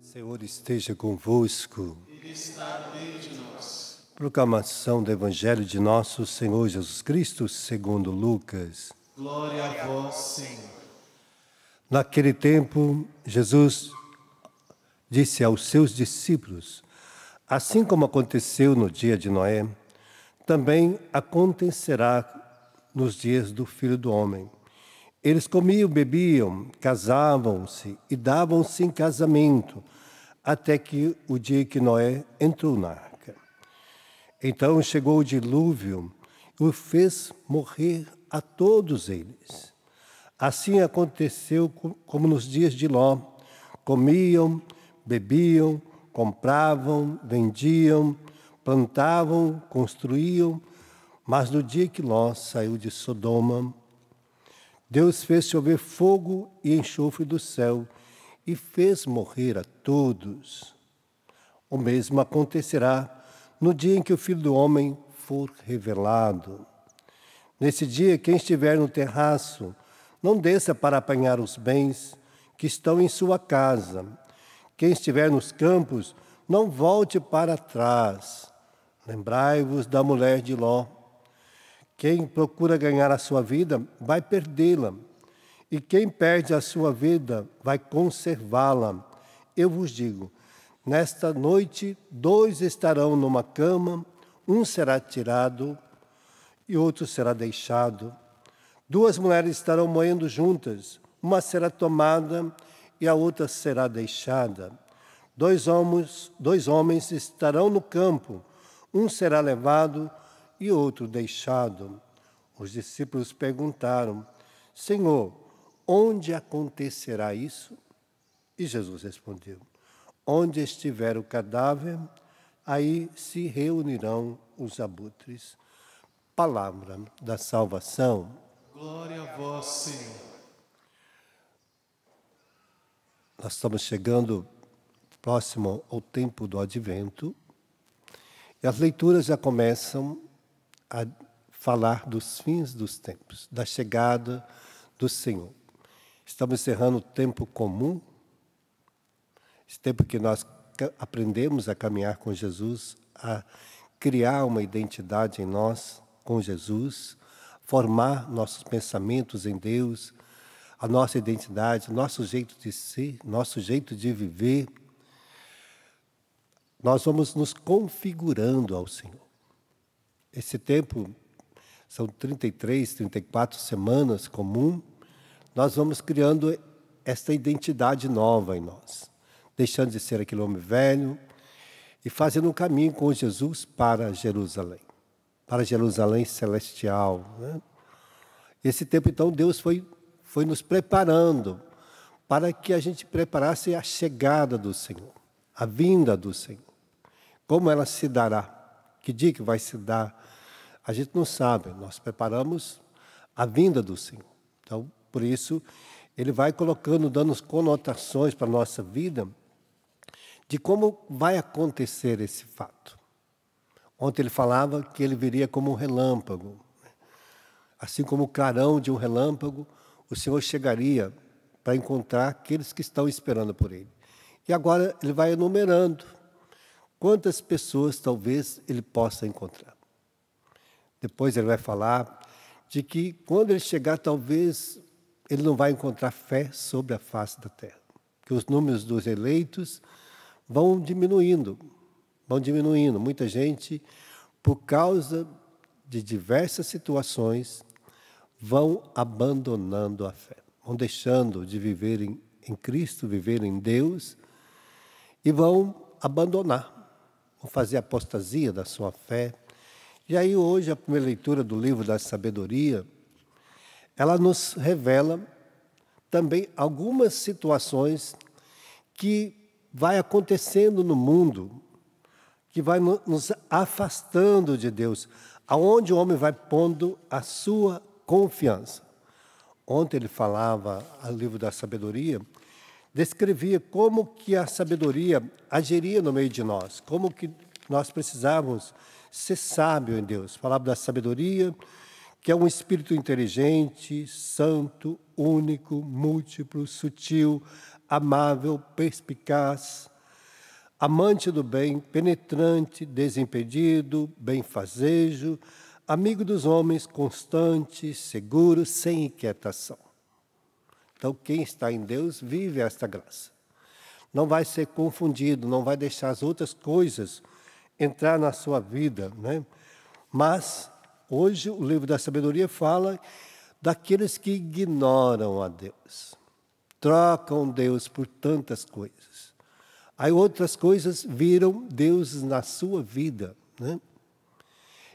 Senhor esteja convosco. Ele está dentro de nós. Proclamação do Evangelho de nosso Senhor Jesus Cristo, segundo Lucas. Glória a vós, Senhor. Naquele tempo, Jesus disse aos seus discípulos: Assim como aconteceu no dia de Noé, também acontecerá nos dias do Filho do Homem. Eles comiam, bebiam, casavam-se e davam-se em casamento, até que o dia que Noé entrou na arca. Então chegou o dilúvio e o fez morrer a todos eles. Assim aconteceu como nos dias de Ló: comiam, bebiam, compravam, vendiam, plantavam, construíam, mas no dia que Ló saiu de Sodoma, Deus fez chover fogo e enxofre do céu e fez morrer a todos. O mesmo acontecerá no dia em que o Filho do Homem for revelado. Nesse dia, quem estiver no terraço, não desça para apanhar os bens que estão em sua casa. Quem estiver nos campos, não volte para trás. Lembrai-vos da mulher de Ló. Quem procura ganhar a sua vida vai perdê-la, e quem perde a sua vida vai conservá-la. Eu vos digo: nesta noite, dois estarão numa cama, um será tirado e outro será deixado. Duas mulheres estarão moendo juntas, uma será tomada e a outra será deixada. Dois homens, dois homens estarão no campo, um será levado e e outro deixado. Os discípulos perguntaram: Senhor, onde acontecerá isso? E Jesus respondeu: Onde estiver o cadáver, aí se reunirão os abutres. Palavra da salvação. Glória a vós, Senhor. Nós estamos chegando próximo ao tempo do advento e as leituras já começam a falar dos fins dos tempos, da chegada do Senhor. Estamos encerrando o tempo comum, esse tempo que nós aprendemos a caminhar com Jesus, a criar uma identidade em nós com Jesus, formar nossos pensamentos em Deus, a nossa identidade, nosso jeito de ser, nosso jeito de viver. Nós vamos nos configurando ao Senhor esse tempo, são 33, 34 semanas comum, nós vamos criando esta identidade nova em nós, deixando de ser aquele homem velho e fazendo um caminho com Jesus para Jerusalém, para Jerusalém celestial. Né? Esse tempo, então, Deus foi, foi nos preparando para que a gente preparasse a chegada do Senhor, a vinda do Senhor. Como ela se dará? que dia que vai se dar. A gente não sabe, nós preparamos a vinda do Senhor. Então, por isso, ele vai colocando, dando conotações para a nossa vida de como vai acontecer esse fato. Ontem ele falava que ele viria como um relâmpago. Né? Assim como o clarão de um relâmpago, o Senhor chegaria para encontrar aqueles que estão esperando por ele. E agora ele vai enumerando Quantas pessoas talvez ele possa encontrar? Depois ele vai falar de que quando ele chegar, talvez ele não vai encontrar fé sobre a face da terra. Que os números dos eleitos vão diminuindo, vão diminuindo. Muita gente, por causa de diversas situações, vão abandonando a fé, vão deixando de viver em, em Cristo, viver em Deus, e vão abandonar ou fazer apostasia da sua fé. E aí hoje a primeira leitura do livro da sabedoria, ela nos revela também algumas situações que vai acontecendo no mundo, que vai nos afastando de Deus, aonde o homem vai pondo a sua confiança. Ontem ele falava, no livro da sabedoria, descrevia como que a sabedoria agiria no meio de nós, como que nós precisávamos ser sábio em Deus. Falava da sabedoria, que é um espírito inteligente, santo, único, múltiplo, sutil, amável, perspicaz, amante do bem, penetrante, desimpedido, benfazejo, amigo dos homens, constante, seguro, sem inquietação. Então, quem está em Deus vive esta graça. Não vai ser confundido, não vai deixar as outras coisas entrar na sua vida. Né? Mas, hoje, o livro da sabedoria fala daqueles que ignoram a Deus, trocam Deus por tantas coisas. Aí outras coisas viram Deus na sua vida. Né?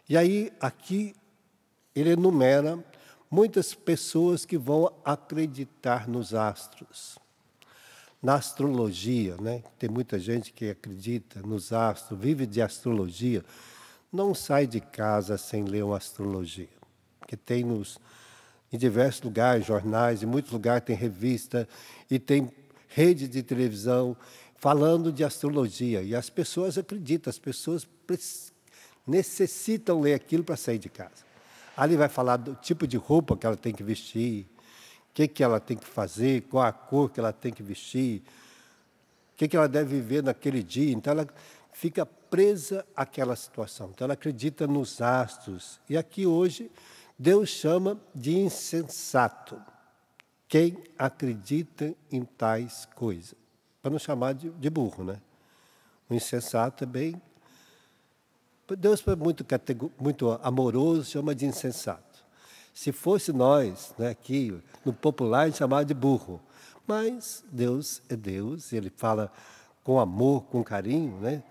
E aí, aqui, ele enumera muitas pessoas que vão acreditar nos astros. Na astrologia, né? tem muita gente que acredita nos astros, vive de astrologia. Não sai de casa sem ler uma astrologia, que tem nos, em diversos lugares, jornais, em muitos lugares tem revista e tem rede de televisão falando de astrologia. E as pessoas acreditam, as pessoas necessitam ler aquilo para sair de casa. Ali vai falar do tipo de roupa que ela tem que vestir, o que, que ela tem que fazer, qual a cor que ela tem que vestir, o que, que ela deve viver naquele dia. Então, ela fica presa àquela situação. Então, ela acredita nos astros. E aqui hoje, Deus chama de insensato quem acredita em tais coisas. Para não chamar de, de burro, né? O insensato é bem Deus foi muito, muito amoroso, chama de insensato. Se fosse nós, né, aqui, no popular, chamar de burro. Mas Deus é Deus, ele fala com amor, com carinho. Né?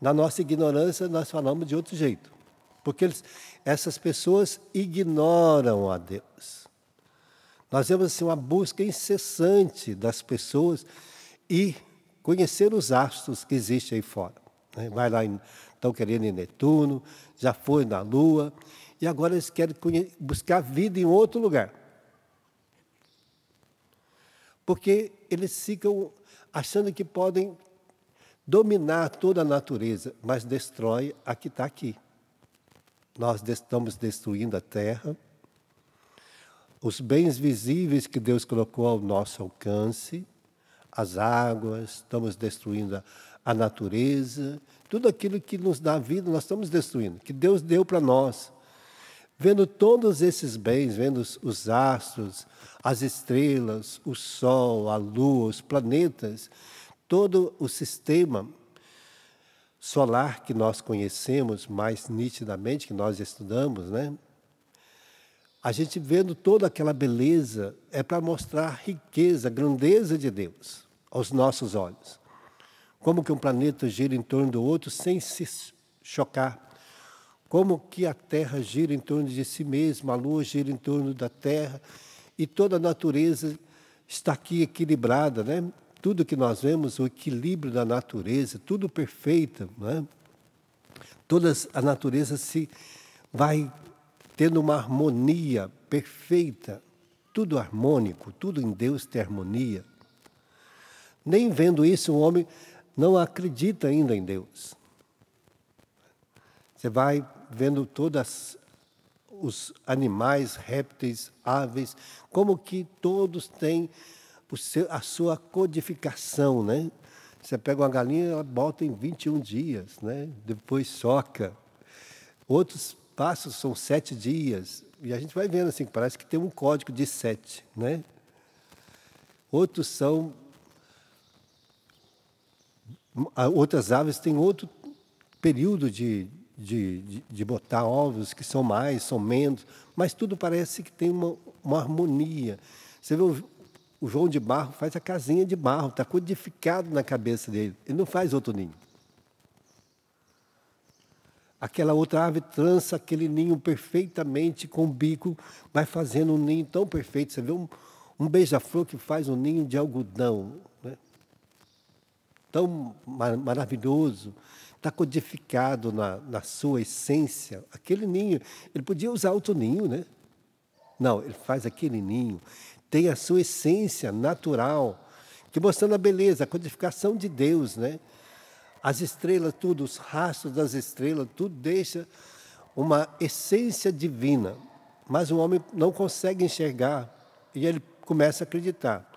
Na nossa ignorância, nós falamos de outro jeito. Porque eles, essas pessoas ignoram a Deus. Nós vemos assim, uma busca incessante das pessoas e conhecer os astros que existem aí fora. Né? Vai lá, estão querendo em Netuno, já foi na Lua, e agora eles querem buscar vida em outro lugar. Porque eles ficam achando que podem dominar toda a natureza, mas destrói a que está aqui. Nós estamos destruindo a terra, os bens visíveis que Deus colocou ao nosso alcance, as águas, estamos destruindo a a natureza, tudo aquilo que nos dá vida, nós estamos destruindo, que Deus deu para nós. Vendo todos esses bens, vendo os astros, as estrelas, o sol, a lua, os planetas, todo o sistema solar que nós conhecemos mais nitidamente, que nós estudamos, né? A gente vendo toda aquela beleza é para mostrar a riqueza, a grandeza de Deus aos nossos olhos. Como que um planeta gira em torno do outro sem se chocar? Como que a Terra gira em torno de si mesma, a Lua gira em torno da Terra e toda a natureza está aqui equilibrada, né? Tudo que nós vemos, o equilíbrio da natureza, tudo perfeito, né? Toda a natureza se vai tendo uma harmonia perfeita, tudo harmônico, tudo em Deus tem harmonia. Nem vendo isso, o um homem não acredita ainda em Deus. Você vai vendo todos os animais, répteis, aves, como que todos têm seu, a sua codificação, né? Você pega uma galinha, ela bota em 21 dias, né? Depois soca. Outros passos são sete dias. E a gente vai vendo assim, parece que tem um código de sete, né? Outros são outras aves têm outro período de, de, de, de, botar ovos, que são mais, são menos, mas tudo parece que tem uma, uma harmonia. Você vê o, o, João de Barro faz a casinha de barro, está codificado na cabeça dele, ele não faz outro ninho. Aquela outra ave trança aquele ninho perfeitamente com o bico, vai fazendo um ninho tão perfeito. Você vê um, um beija-flor que faz um ninho de algodão, tão mar maravilhoso, está codificado na, na sua essência. Aquele ninho, ele podia usar outro ninho, né? Não, ele faz aquele ninho, tem a sua essência natural, que mostrando a beleza, a codificação de Deus, né? As estrelas, tudo, os rastros das estrelas, tudo deixa uma essência divina. Mas o homem não consegue enxergar e ele começa a acreditar.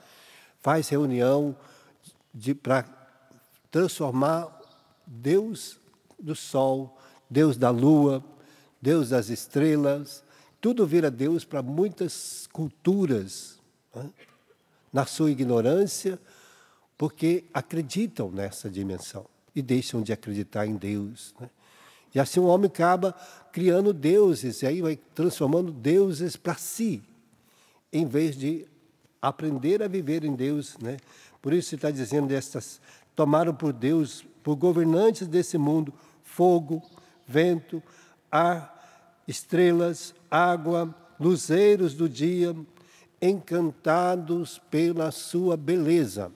Faz reunião para transformar Deus do sol, Deus da lua, Deus das estrelas, tudo vira Deus para muitas culturas, né? na sua ignorância, porque acreditam nessa dimensão e deixam de acreditar em Deus. Né? E assim o homem acaba criando deuses, e aí vai transformando deuses para si, em vez de aprender a viver em Deus. Né? Por isso está dizendo estas tomaram por Deus, por governantes desse mundo, fogo, vento, ar, estrelas, água, luzeiros do dia, encantados pela sua beleza.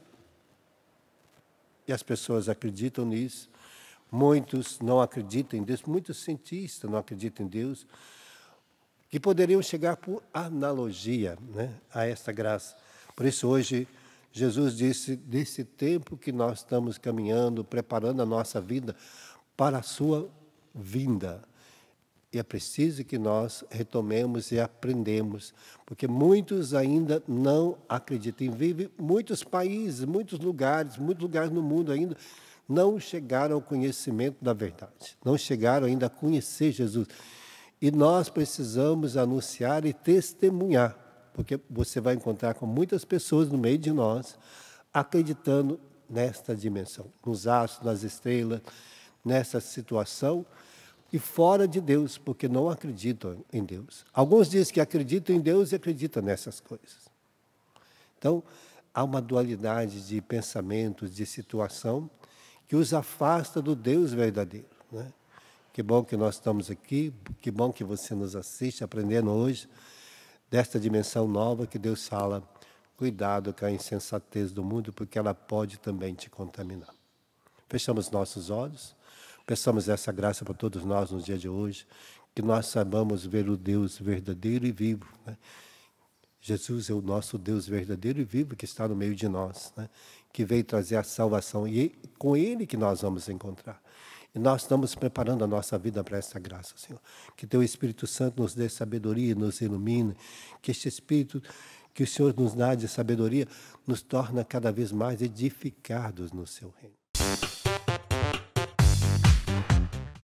E as pessoas acreditam nisso. Muitos não acreditam em Deus, muitos cientistas não acreditam em Deus, que poderiam chegar por analogia né, a esta graça. Por isso, hoje, Jesus disse: Desse tempo que nós estamos caminhando, preparando a nossa vida para a sua vinda. E é preciso que nós retomemos e aprendemos, porque muitos ainda não acreditam. Vivem muitos países, muitos lugares, muitos lugares no mundo ainda não chegaram ao conhecimento da verdade, não chegaram ainda a conhecer Jesus. E nós precisamos anunciar e testemunhar porque você vai encontrar com muitas pessoas no meio de nós acreditando nesta dimensão, nos astros, nas estrelas, nessa situação e fora de Deus, porque não acreditam em Deus. Alguns dizem que acreditam em Deus e acreditam nessas coisas. Então, há uma dualidade de pensamentos, de situação, que os afasta do Deus verdadeiro. Né? Que bom que nós estamos aqui, que bom que você nos assiste aprendendo hoje desta dimensão nova que Deus fala. Cuidado com a insensatez do mundo, porque ela pode também te contaminar. Fechamos nossos olhos, peçamos essa graça para todos nós no dia de hoje, que nós saibamos ver o Deus verdadeiro e vivo. Né? Jesus é o nosso Deus verdadeiro e vivo que está no meio de nós, né? que veio trazer a salvação, e com Ele que nós vamos encontrar nós estamos preparando a nossa vida para essa graça, Senhor. Que Teu Espírito Santo nos dê sabedoria, nos ilumine. Que este Espírito que o Senhor nos dá de sabedoria nos torna cada vez mais edificados no Seu reino.